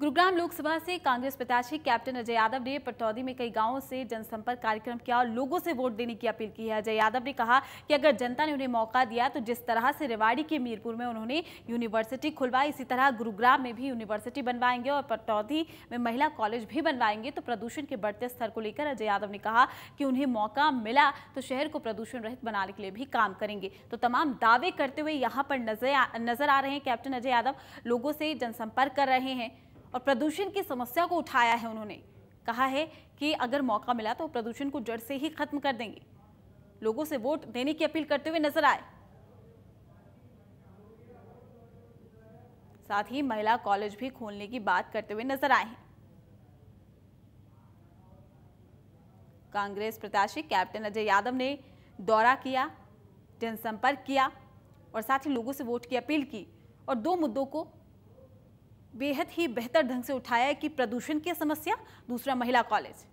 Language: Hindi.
गुरुग्राम लोकसभा से कांग्रेस प्रत्याशी कैप्टन अजय यादव ने पटौदी में कई गांवों से जनसंपर्क कार्यक्रम किया और लोगों से वोट देने की अपील की है अजय यादव ने कहा कि अगर जनता ने उन्हें मौका दिया तो जिस तरह से रेवाड़ी के मीरपुर में उन्होंने यूनिवर्सिटी खुलवाई इसी तरह गुरुग्राम में भी यूनिवर्सिटी बनवाएंगे और पटौदी में महिला कॉलेज भी बनवाएंगे तो प्रदूषण के बढ़ते स्तर को लेकर अजय यादव ने कहा कि उन्हें मौका मिला तो शहर को प्रदूषण रहित बनाने के लिए भी काम करेंगे तो तमाम दावे करते हुए यहाँ पर नजर नजर आ रहे हैं कैप्टन अजय यादव लोगों से जनसंपर्क कर रहे हैं और प्रदूषण की समस्या को उठाया है उन्होंने कहा है कि अगर मौका मिला तो प्रदूषण को जड़ से ही खत्म कर देंगे लोगों से वोट देने की अपील करते हुए नजर आए साथ ही महिला कॉलेज भी खोलने की बात करते हुए नजर आए हैं कांग्रेस प्रत्याशी कैप्टन अजय यादव ने दौरा किया जनसंपर्क किया और साथ ही लोगों से वोट की अपील की और दो मुद्दों को बेहद ही बेहतर ढंग से उठाया है कि प्रदूषण की समस्या दूसरा महिला कॉलेज